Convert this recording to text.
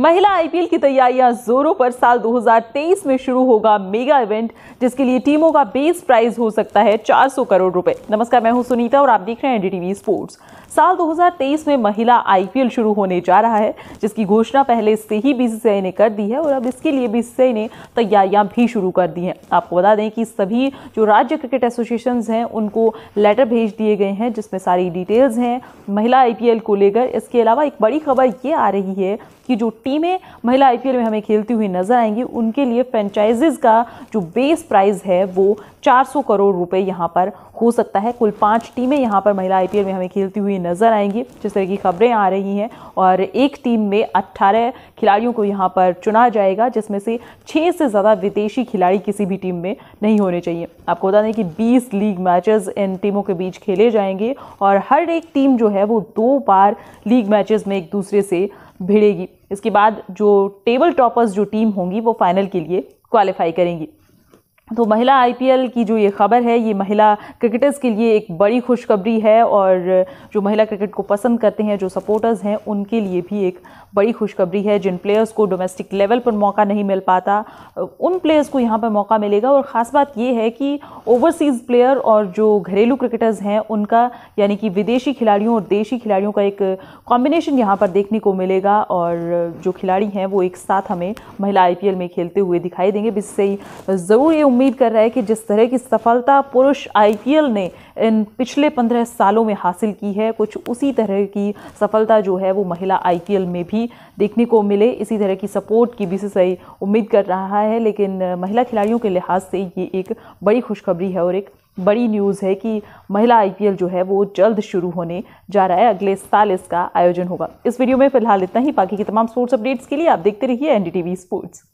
महिला आईपीएल की तैयारियां जोरों पर साल 2023 में शुरू होगा मेगा इवेंट जिसके लिए टीमों का बेस प्राइस हो सकता है 400 करोड़ रुपए नमस्कार मैं हूं सुनीता और आप देख रहे हैं एनडीटीवी स्पोर्ट्स साल 2023 में महिला आईपीएल शुरू होने जा रहा है जिसकी घोषणा पहले से ही बीसीसीआई ने कर दी है और अब इसके लिए बीसीसीआई ने तैयारियां भी शुरू कर दी हैं आपको बता दें कि सभी जो राज्य क्रिकेट एसोसिएशन हैं उनको लेटर भेज दिए गए हैं जिसमें सारी डिटेल्स हैं महिला आई को लेकर इसके अलावा एक बड़ी खबर ये आ रही है की जो टीमें महिला आईपीएल में हमें खेलती हुई नजर आएंगी उनके लिए फ्रेंचाइजीज का जो बेस प्राइस है वो 400 करोड़ रुपए यहाँ पर हो सकता है कुल पांच टीमें यहाँ पर महिला आईपीएल में हमें खेलती हुई नजर आएंगी जिस तरह की खबरें आ रही हैं और एक टीम में 18 खिलाड़ियों को यहाँ पर चुना जाएगा जिसमें से छः से ज़्यादा विदेशी खिलाड़ी किसी भी टीम में नहीं होने चाहिए आपको बता दें कि बीस लीग मैचेस इन टीमों के बीच खेले जाएंगे और हर एक टीम जो है वो दो बार लीग मैचेज में एक दूसरे से भिड़ेगी इसके बाद जो टेबल टॉपर्स जो टीम होंगी वो फाइनल के लिए क्वालिफाई करेंगी तो महिला आईपीएल की जो ये ख़बर है ये महिला क्रिकेटर्स के लिए एक बड़ी खुशखबरी है और जो महिला क्रिकेट को पसंद करते हैं जो सपोर्टर्स हैं उनके लिए भी एक बड़ी खुशखबरी है जिन प्लेयर्स को डोमेस्टिक लेवल पर मौका नहीं मिल पाता उन प्लेयर्स को यहाँ पर मौका मिलेगा और ख़ास बात ये है कि ओवरसीज़ प्लेयर और जो घरेलू क्रिकेटर्स हैं उनका यानी कि विदेशी खिलाड़ियों और देशी खिलाड़ियों का एक कॉम्बिनेशन यहाँ पर देखने को मिलेगा और जो खिलाड़ी हैं वो एक साथ हमें महिला आई में खेलते हुए दिखाई देंगे जिससे ज़रूर ये उम्मीद कर रहा है कि जिस तरह की सफलता पुरुष आईपीएल ने इन पिछले पंद्रह सालों में हासिल की है कुछ उसी तरह की सफलता जो है वो महिला आईपीएल में भी देखने को मिले इसी तरह की सपोर्ट की बीसीसीआई उम्मीद कर रहा है लेकिन महिला खिलाड़ियों के लिहाज से ये एक बड़ी खुशखबरी है और एक बड़ी न्यूज़ है कि महिला आईपीएल जो है वो जल्द शुरू होने जा रहा है अगले साल इसका आयोजन होगा इस वीडियो में फिलहाल इतना ही बाकी की तमाम स्पोर्ट्स अपडेट्स के लिए आप देखते रहिए एनडीटीवी स्पोर्ट्स